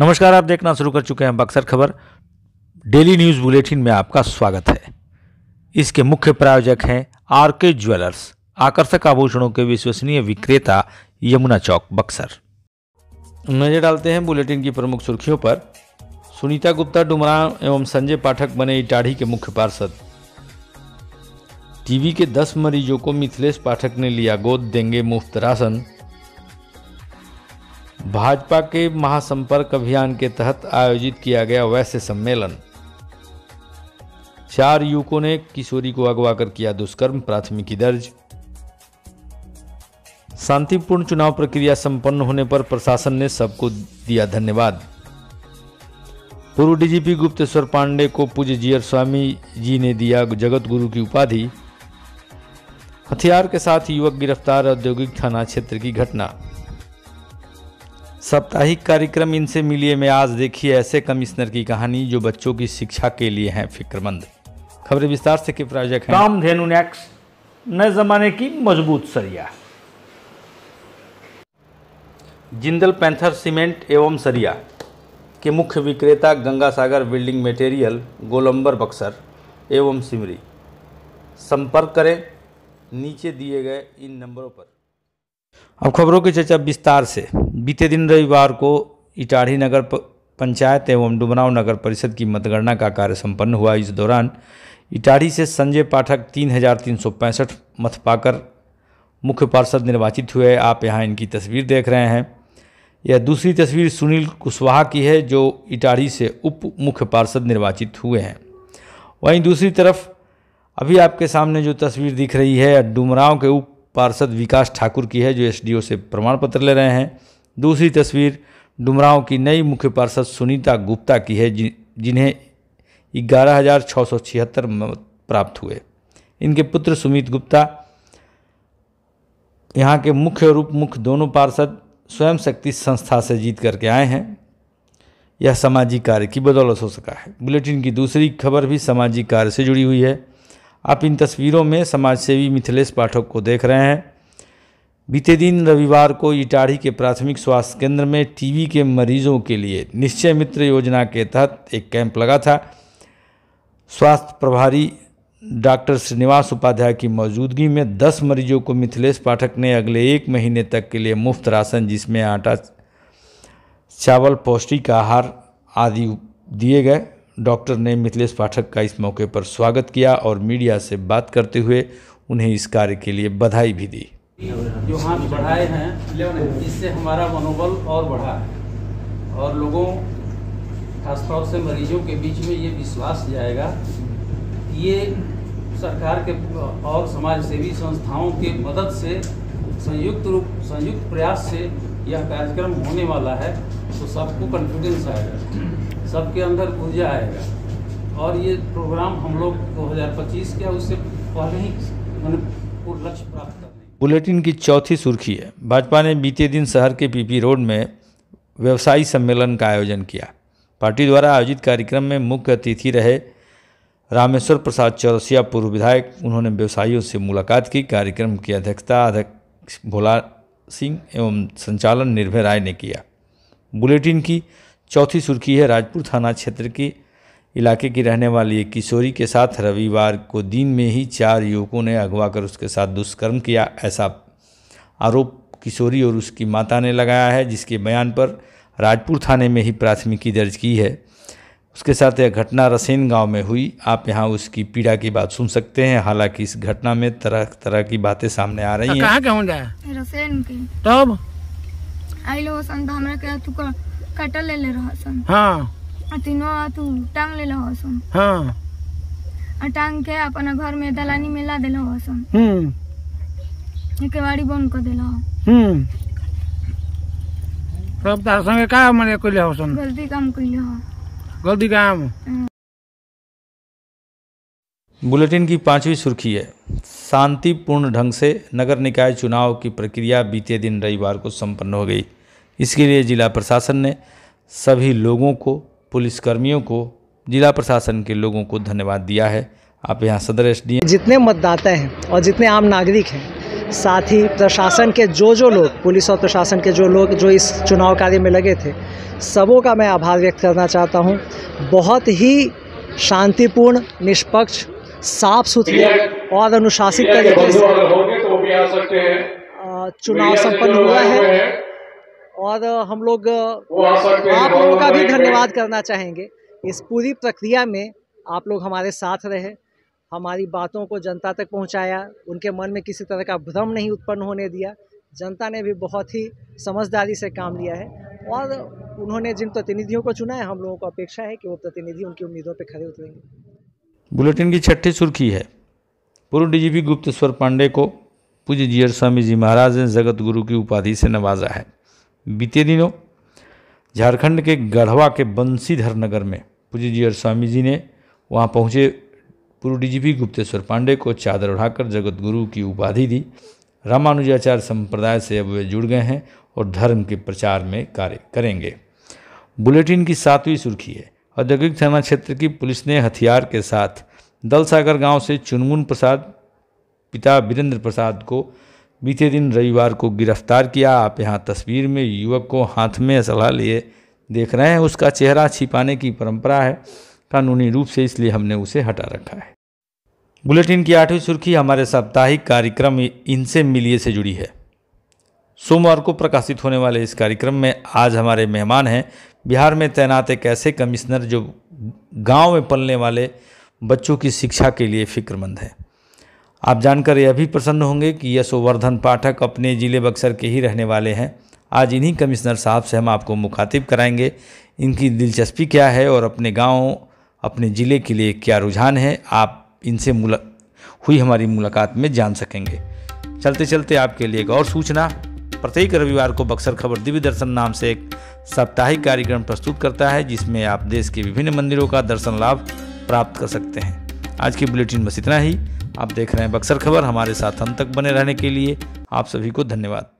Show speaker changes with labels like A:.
A: नमस्कार आप देखना शुरू कर चुके हैं बक्सर खबर डेली न्यूज़ बुलेटिन में आपका स्वागत है इसके मुख्य प्रायोजक हैं आर के ज्वेलर्स आकर्षक आभूषणों के विश्वसनीय विक्रेता यमुना चौक बक्सर नजर डालते हैं बुलेटिन की प्रमुख सुर्खियों पर सुनीता गुप्ता डुमरा एवं संजय पाठक बने इटाढ़ी के मुख्य पार्षद टीवी के दस मरीजों को मिथिलेश पाठक ने लिया गोद देंगे मुफ्त राशन भाजपा के महासंपर्क अभियान के तहत आयोजित किया गया वैसे सम्मेलन चार युवकों ने किशोरी को अगवा कर किया दुष्कर्म प्राथमिकी दर्ज शांतिपूर्ण चुनाव प्रक्रिया संपन्न होने पर प्रशासन ने सबको दिया धन्यवाद पूर्व डीजीपी गुप्तेश्वर पांडे को पूज्य जीयर स्वामी जी ने दिया जगत गुरु की उपाधि हथियार के साथ युवक गिरफ्तार औद्योगिक थाना क्षेत्र की घटना साप्ताहिक कार्यक्रम इनसे मिलिए में आज देखिए ऐसे कमिश्नर की कहानी जो बच्चों की शिक्षा के लिए हैं फिक्रमंद खबरें विस्तार से के है काम धेनु नेक्स नए जमाने की मजबूत सरिया जिंदल पैंथर सीमेंट एवं सरिया के मुख्य विक्रेता गंगा सागर बिल्डिंग मटेरियल गोलंबर बक्सर एवं सिमरी संपर्क करें नीचे दिए गए इन नंबरों पर अब खबरों की चर्चा विस्तार से बीते दिन रविवार को इटाढ़ी नगर पंचायत एवं डुमराव नगर परिषद की मतगणना का कार्य संपन्न हुआ इस दौरान इटाढ़ी से संजय पाठक तीन हजार तीन सौ पैंसठ मत पाकर मुख्य पार्षद निर्वाचित हुए आप यहाँ इनकी तस्वीर देख रहे हैं यह दूसरी तस्वीर सुनील कुशवाहा की है जो इटाढ़ी से उप मुख्य पार्षद निर्वाचित हुए हैं वहीं दूसरी तरफ अभी आपके सामने जो तस्वीर दिख रही है डुमराव के उप पार्षद विकास ठाकुर की है जो एसडीओ से प्रमाण पत्र ले रहे हैं दूसरी तस्वीर डुमराव की नई मुख्य पार्षद सुनीता गुप्ता की है जिन्हें ग्यारह हज़ार छः सौ छिहत्तर प्राप्त हुए इनके पुत्र सुमित गुप्ता यहाँ के मुख्य और उप मुख्य दोनों पार्षद स्वयं शक्ति संस्था से जीत करके आए हैं यह सामाजिक कार्य की बदौलत हो सका है बुलेटिन की दूसरी खबर भी सामाजिक कार्य से जुड़ी हुई है आप इन तस्वीरों में समाजसेवी मिथिलेश पाठक को देख रहे हैं बीते दिन रविवार को इटाढ़ी के प्राथमिक स्वास्थ्य केंद्र में टीबी के मरीजों के लिए निश्चय मित्र योजना के तहत एक कैंप लगा था स्वास्थ्य प्रभारी डॉक्टर श्रीनिवास उपाध्याय की मौजूदगी में 10 मरीजों को मिथिलेश पाठक ने अगले एक महीने तक के लिए मुफ्त राशन जिसमें आटा चावल पौष्टिक आहार आदि दिए गए डॉक्टर ने मिथिलेश पाठक का इस मौके पर स्वागत किया और मीडिया से बात करते हुए उन्हें इस कार्य के लिए बधाई भी दी जो हाथ बढ़ाए हैं इससे हमारा मनोबल और बढ़ा है और लोगों खासतौर से मरीजों के बीच में ये विश्वास जाएगा कि ये सरकार के और समाज सेवी संस्थाओं के मदद से संयुक्त रूप संयुक्त प्रयास से यह कार्यक्रम होने वाला है तो सबको कॉन्फिडेंस आएगा सबके अंदर ऊर्जा आएगा और ये प्रोग्राम हम लोग दो हज़ार पच्चीस के उससे पहले ही मैंने लक्ष्य प्राप्त कर बुलेटिन की चौथी सुर्खी है भाजपा ने बीते दिन शहर के पीपी रोड में व्यवसायी सम्मेलन का आयोजन किया पार्टी द्वारा आयोजित कार्यक्रम में मुख्य अतिथि रहे रामेश्वर प्रसाद चौरसिया पूर्व विधायक उन्होंने व्यवसायियों से मुलाकात की कार्यक्रम की अध्यक्षता अध्यक्ष भोला सिंह एवं संचालन निर्भय राय ने किया बुलेटिन की चौथी सुर्खी है राजपुर थाना क्षेत्र के इलाके की रहने वाली एक किशोरी के साथ रविवार को दिन में ही चार युवकों ने अगवा कर उसके साथ दुष्कर्म किया ऐसा आरोप किशोरी और उसकी माता ने लगाया है जिसके बयान पर राजपुर थाने में ही प्राथमिकी दर्ज की है उसके साथ यह घटना रसेन गांव में हुई आप यहाँ उसकी पीड़ा की बात सुन सकते हैं हालांकि इस घटना में तरह तरह की बातें सामने आ रही हैं कहाँ रसेन की तब तो आइलो हसन तो हमरा के तू कटल ले ले हां तू टांग ले हसन हां टांग के अपना घर में दलानी में ला हसन हम्म एक वाड़ी बन को हम्म तब तार संगे का कइले हसन गलती काम कइले ह गलती काम हाँ। बुलेटिन की पांचवी सुर्खी है शांतिपूर्ण ढंग से नगर निकाय चुनाव की प्रक्रिया बीते दिन रविवार को संपन्न हो गई इसके लिए जिला प्रशासन ने सभी लोगों को पुलिसकर्मियों को जिला प्रशासन के लोगों को धन्यवाद दिया है आप यहाँ सदर एस जितने मतदाता हैं और जितने आम नागरिक हैं साथ ही प्रशासन के जो जो लोग पुलिस और प्रशासन के जो लोग जो इस चुनाव कार्य में लगे थे सबों का मैं आभार व्यक्त करना चाहता हूँ बहुत ही शांतिपूर्ण निष्पक्ष साफ सुथरे और अनुशासित तरीके से तो चुनाव संपन्न हुआ है और हम लोग आप लोगों का भी धन्यवाद करना चाहेंगे इस पूरी प्रक्रिया में आप लोग हमारे साथ रहे हमारी बातों को जनता तक पहुंचाया उनके मन में किसी तरह का भ्रम नहीं उत्पन्न होने दिया जनता ने भी बहुत ही समझदारी से काम लिया है और उन्होंने जिन प्रतिनिधियों को चुना है हम लोगों को अपेक्षा है कि वो प्रतिनिधि उनकी उम्मीदों पर खड़े उतरेंगे बुलेटिन की छठी सुर्खी है पूर्व डीजीपी गुप्तेश्वर पांडे को पूज्य जियर स्वामी जी महाराज ने जगत गुरु की उपाधि से नवाजा है बीते दिनों झारखंड के गढ़वा के बंसीधर नगर में पूज्य जियर स्वामी जी ने वहाँ पहुँचे पूर्व डीजीपी गुप्तेश्वर पांडे को चादर उठाकर जगत गुरु की उपाधि दी रामानुजाचार्य संप्रदाय से अब वे जुड़ गए हैं और धर्म के प्रचार में कार्य करेंगे बुलेटिन की सातवीं सुर्खी है औद्योगिक थाना क्षेत्र की पुलिस ने हथियार के साथ दलसागर गांव से चुनमुन प्रसाद पिता वीरेंद्र प्रसाद को बीते दिन रविवार को गिरफ्तार किया आप यहाँ तस्वीर में युवक को हाथ में असलाह लिए देख रहे हैं उसका चेहरा छिपाने की परंपरा है कानूनी रूप से इसलिए हमने उसे हटा रखा है बुलेटिन की आठवीं सुर्खी हमारे साप्ताहिक कार्यक्रम इनसे मिलिए से जुड़ी है सोमवार को प्रकाशित होने वाले इस कार्यक्रम में आज हमारे मेहमान हैं बिहार में तैनात एक ऐसे कमिश्नर जो गांव में पलने वाले बच्चों की शिक्षा के लिए फिक्रमंद है आप जानकर यह भी प्रसन्न होंगे कि यशोवर्धन पाठक अपने ज़िले बक्सर के ही रहने वाले हैं आज इन्हीं कमिश्नर साहब से हम आपको मुखातिब कराएंगे इनकी दिलचस्पी क्या है और अपने गाँव अपने ज़िले के लिए क्या रुझान है आप इनसे मुला हुई हमारी मुलाकात में जान सकेंगे चलते चलते आपके लिए एक और सूचना प्रत्येक रविवार को बक्सर खबर दिव्य दर्शन नाम से एक साप्ताहिक कार्यक्रम प्रस्तुत करता है जिसमें आप देश के विभिन्न मंदिरों का दर्शन लाभ प्राप्त कर सकते हैं आज के बुलेटिन बस इतना ही आप देख रहे हैं बक्सर खबर हमारे साथ अंत तक बने रहने के लिए आप सभी को धन्यवाद